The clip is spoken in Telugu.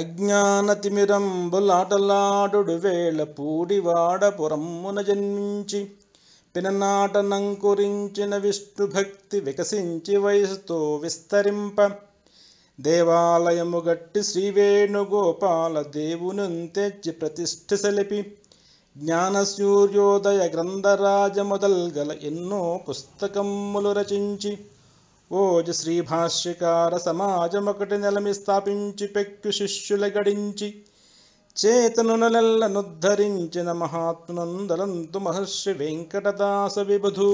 అజ్ఞానతిమిరంబులాటలాడు వేళ పూడివాడపురమ్మున జన్మించి పిననాటనంకురించిన విష్ణుభక్తి వికసించి వయసుతో విస్తరింప దేవాలయము గట్టి శ్రీవేణుగోపాల తెచ్చి ప్రతిష్ఠ సెలిపి జ్ఞానసూర్యోదయ గ్రంథరాజ మొదల్గల ఎన్నో పుస్తకములు రచించి ఓజ శ్రీభాష్యకార సమాజమొకటి నెలమి స్థాపించి పెక్కు శిష్యుల గడించి చేతనులెల్లనుద్ధరించిన మహాత్మునందలంతు మహర్షి వెంకటదాస విబుధూ